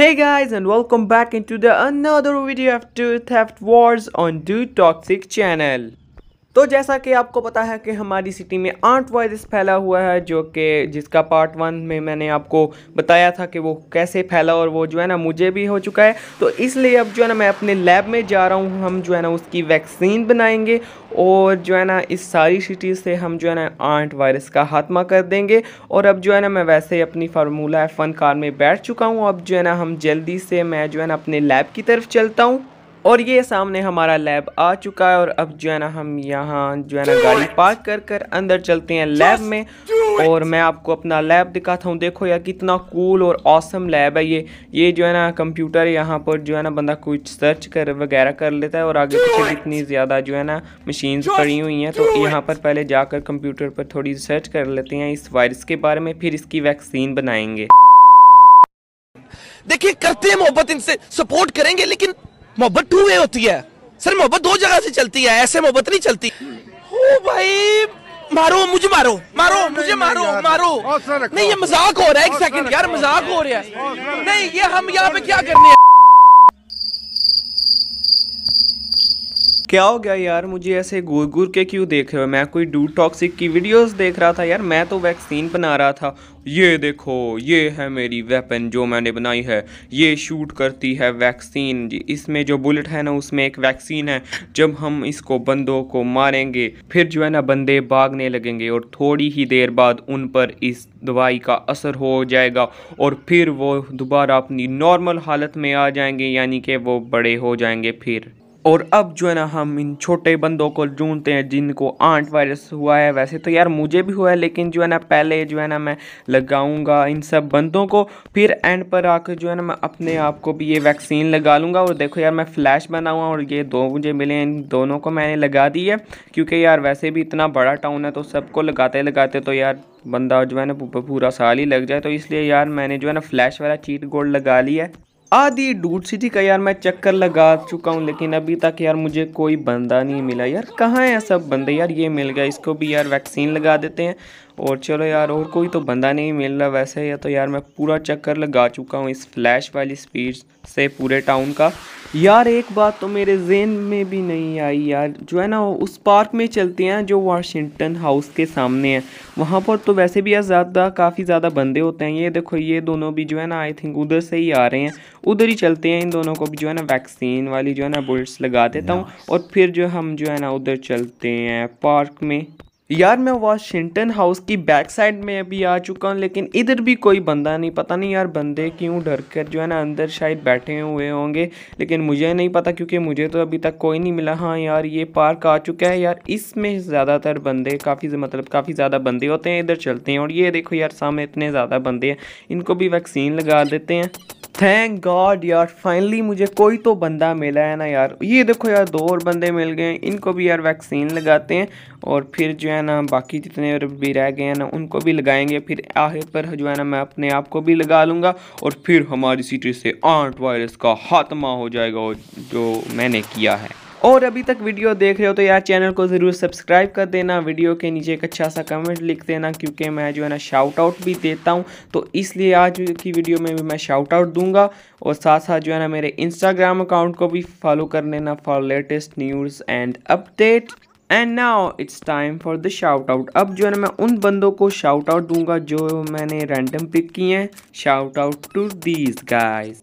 Hey guys and welcome back into the another video of 2 Theft Wars on Do Toxic channel. तो जैसा कि आपको पता है कि हमारी सिटी में आठ वायरस फैला हुआ है जो कि जिसका पार्ट वन में मैंने आपको बताया था कि वो कैसे फैला और वो जो है ना मुझे भी हो चुका है तो इसलिए अब जो है ना मैं अपने लैब में जा रहा हूँ हम जो है ना उसकी वैक्सीन बनाएंगे और जो है ना इस सारी सिटी से हम जो है ना आठ वायरस का खात्मा कर देंगे और अब जो है ना मैं वैसे ही अपनी फार्मूला एफ कार में बैठ चुका हूँ अब जो है ना हम जल्दी से मैं जो है ना अपने लैब की तरफ चलता हूँ और ये सामने हमारा लैब आ चुका है और अब जो है ना हम यहाँ जो है ना गाड़ी पार्क कर कर अंदर चलते हैं लैब में और मैं आपको अपना लैब दिखाता हूँ देखो यार कितना कूल और ऑसम लैब है ये ये जो है ना कंप्यूटर यहाँ पर जो है ना बंदा कुछ सर्च कर वगैरह कर लेता है और आगे पीछे इतनी ज़्यादा जो है ना मशीन्स पड़ी हुई हैं तो यहाँ पर पहले जाकर कंप्यूटर पर थोड़ी सर्च कर लेते हैं इस वायरस के बारे में फिर इसकी वैक्सीन बनाएंगे देखिए करते हैं मोहब्बत इनसे सपोर्ट करेंगे लेकिन मोहब्बत टू वे होती है सर मोहब्बत दो जगह से चलती है ऐसे मोहब्बत नहीं चलती हो भाई मारो मुझे मारो मारो मुझे मारो मारो नहीं ये मजाक हो रहा है एक सेकंड यार मजाक हो रहा है नहीं ये हम यहाँ पे क्या करने क्या हो गया यार मुझे ऐसे घूर घूर के क्यों देख रहे हो मैं कोई डू टॉक्सिक की वीडियोस देख रहा था यार मैं तो वैक्सीन बना रहा था ये देखो ये है मेरी वेपन जो मैंने बनाई है ये शूट करती है वैक्सीन इसमें जो बुलेट है ना उसमें एक वैक्सीन है जब हम इसको बंदों को मारेंगे फिर जो है ना बंदे भागने लगेंगे और थोड़ी ही देर बाद उन पर इस दवाई का असर हो जाएगा और फिर वो दोबारा अपनी नॉर्मल हालत में आ जाएंगे यानी कि वो बड़े हो जाएंगे फिर और अब जो है ना हम इन छोटे बंदों को ढूंढते हैं जिनको आंट वायरस हुआ है वैसे तो यार मुझे भी हुआ है लेकिन जो है ना पहले जो है ना मैं लगाऊंगा इन सब बंदों को फिर एंड पर आकर जो है ना मैं अपने आप को भी ये वैक्सीन लगा लूँगा और देखो यार मैं फ्लैश बना हुआ और ये दो मुझे मिले हैं इन दोनों को मैंने लगा दी है क्योंकि यार वैसे भी इतना बड़ा टाउन है तो सबको लगाते लगाते तो यार बंदा जो है ना पूरा साल ही लग जाए तो इसलिए यार मैंने जो है ना फ्लैश वाला चीट गोल्ड लगा लिया है आधी सी सिटी का यार मैं चक्कर लगा चुका हूँ लेकिन अभी तक यार मुझे कोई बंदा नहीं मिला यार कहाँ है सब बंदे यार ये मिल गया इसको भी यार वैक्सीन लगा देते हैं और चलो यार और कोई तो बंदा नहीं मिल रहा वैसे या तो यार मैं पूरा चक्कर लगा चुका हूँ इस फ्लैश वाली स्पीड से पूरे टाउन का यार एक बात तो मेरे जेन में भी नहीं आई यार जो है ना उस पार्क में चलते हैं जो वाशिंगटन हाउस के सामने है वहाँ पर तो वैसे भी यार ज़्यादा काफ़ी ज़्यादा बंदे होते हैं ये देखो ये दोनों भी जो है ना आई थिंक उधर से ही आ रहे हैं उधर ही चलते हैं इन दोनों को भी जो है ना वैक्सीन वाली जो है ना बुलेट्स लगा देता हूँ और फिर जो हम जो है ना उधर चलते हैं पार्क में यार मैं वाशिंगटन हाउस की बैक साइड में अभी आ चुका हूँ लेकिन इधर भी कोई बंदा नहीं पता नहीं यार बंदे क्यों डर कर जो है ना अंदर शायद बैठे हुए होंगे लेकिन मुझे नहीं पता क्योंकि मुझे तो अभी तक कोई नहीं मिला हाँ यार ये पार्क आ चुका है यार इसमें ज़्यादातर बंदे काफ़ी मतलब काफ़ी ज़्यादा बंदे होते हैं इधर चलते हैं और ये देखो यार सामने इतने ज़्यादा बंदे हैं इनको भी वैक्सीन लगा देते हैं थैंक गॉड यार फाइनली मुझे कोई तो बंदा मिला है ना यार ये देखो यार दो और बंदे मिल गए इनको भी यार वैक्सीन लगाते हैं और फिर जो है ना बाकी जितने भी रह गए हैं ना उनको भी लगाएंगे फिर आखिर पर जो है ना मैं अपने आप को भी लगा लूँगा और फिर हमारी सिटी से आठ वायरस का खात्मा हो जाएगा जो मैंने किया है और अभी तक वीडियो देख रहे हो तो यार चैनल को ज़रूर सब्सक्राइब कर देना वीडियो के नीचे एक अच्छा सा कमेंट लिख देना क्योंकि मैं जो है ना शाउट आउट भी देता हूँ तो इसलिए आज की वीडियो में भी मैं शाउट आउट दूंगा और साथ साथ जो है ना मेरे इंस्टाग्राम अकाउंट को भी फॉलो कर लेना for latest news and update and now it's time for the shout out अब जो है ना मैं उन बंदों को शाउट आउट दूंगा जो मैंने रैंडम पिक किए हैं shout out to these guys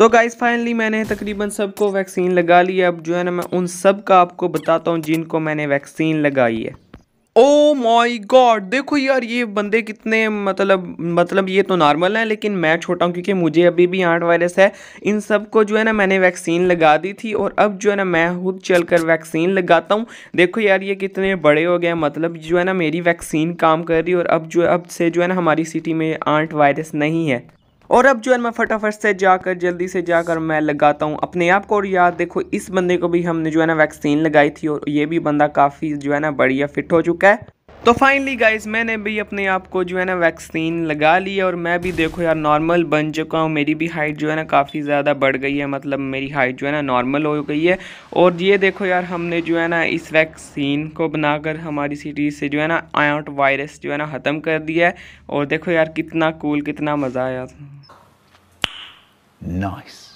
तो गाइस फाइनली मैंने तकरीबन सबको वैक्सीन लगा ली है अब जो है ना मैं उन सब का आपको बताता हूँ जिनको मैंने वैक्सीन लगाई है ओ माय गॉड देखो यार ये बंदे कितने मतलब मतलब ये तो नॉर्मल है लेकिन मैं छोटा हूँ क्योंकि मुझे अभी भी आठ वायरस है इन सब को जो है ना मैंने वैक्सीन लगा दी थी और अब जो है ना मैं खुद चलकर वैक्सीन लगाता हूँ देखो यार ये कितने बड़े हो गए मतलब जो है ना मेरी वैक्सीन काम कर रही है और अब जो अब से जो है ना हमारी सिटी में आठ वायरस नहीं है और अब जो है मैं फटाफट से जाकर जल्दी से जाकर मैं लगाता हूँ अपने आप को और यार देखो इस बंदे को भी हमने जो है ना वैक्सीन लगाई थी और ये भी बंदा काफ़ी जो है ना बढ़िया फिट हो चुका है तो फाइनली गाइज मैंने भी अपने आप को जो है ना वैक्सीन लगा ली है और मैं भी देखो यार नॉर्मल बन चुका हूँ मेरी भी हाइट जो है ना काफ़ी ज़्यादा बढ़ गई है मतलब मेरी हाइट जो है ना नॉर्मल हो गई है और ये देखो यार हमने जो है ना इस वैक्सीन को बनाकर हमारी सिटी से जो है ना आउट वायरस जो है ना ख़त्म कर दिया है और देखो यार कितना कूल कितना मज़ा आया था nice.